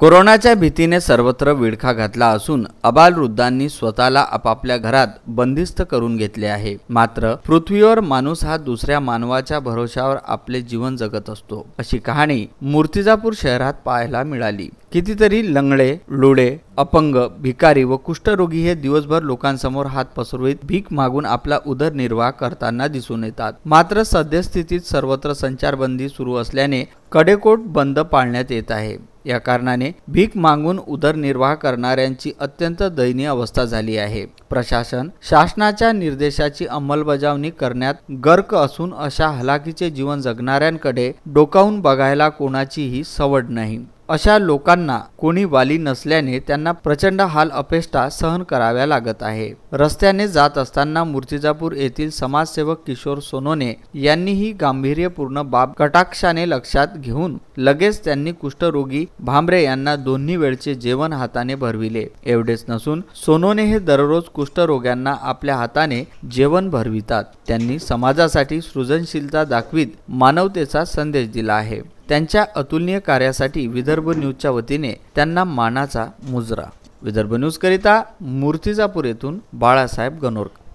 कोरोनाच्या भीतीने सर्वत्र विडखा घातला असून अबालवृद्धांनी स्वतःला आपापल्या घरात बंदिस्त करून घेतले आहे मात्र पृथ्वीवर माणूस हा दुसऱ्या मानवाच्या भरोशावर आपले जीवन जगत असतो अशी कहाणी मूर्तिजापूर शहरात पाहायला मिळाली कितीतरी लंगडे लोडे अपंग भिकारी व कुष्ठरोगी हे दिवसभर लोकांसमोर हात पसरवीत भीक मागून आपला उदरनिर्वाह करताना दिसून येतात मात्र सद्यस्थितीत सर्वत्र संचारबंदी सुरू असल्याने कडेकोट बंद पाळण्यात येत आहे या कारणाने भीक मागून उदरनिर्वाह करणाऱ्यांची अत्यंत दयनीय अवस्था झाली आहे प्रशासन शासनाच्या निर्देशाची अंमलबजावणी करण्यात गर्क असून अशा हलाखीचे जीवन जगणाऱ्यांकडे डोकावून बघायला कोणाचीही सवड नाही अशा लोकांना कोणी वाली नसल्याने त्यांना प्रचंड हाल अपेष्टा सहन कराव्या लागत आहे रस्त्याने जात असताना मूर्तिजापूर येथील समाजसेवक किशोर सोनोने यांनी ही गांभीर्यपूर्ण बाब कटाक्षाने लक्षात घेऊन लगेच त्यांनी कुष्ठरोगी भांबरे यांना दोन्ही वेळचे जेवण हाताने भरविले एवढेच नसून सोनोने हे दररोज कुष्ठरोग्यांना आपल्या हाताने जेवण भरवितात त्यांनी समाजासाठी सृजनशीलता दाखवीत मानवतेचा संदेश दिला आहे त्यांच्या अतुलनीय कार्यासाठी विदर्भ न्यूजच्या वतीने त्यांना मानाचा मुजरा विदर्भ न्यूजकरिता मूर्तिजापूर येथून बाळासाहेब गनोरकर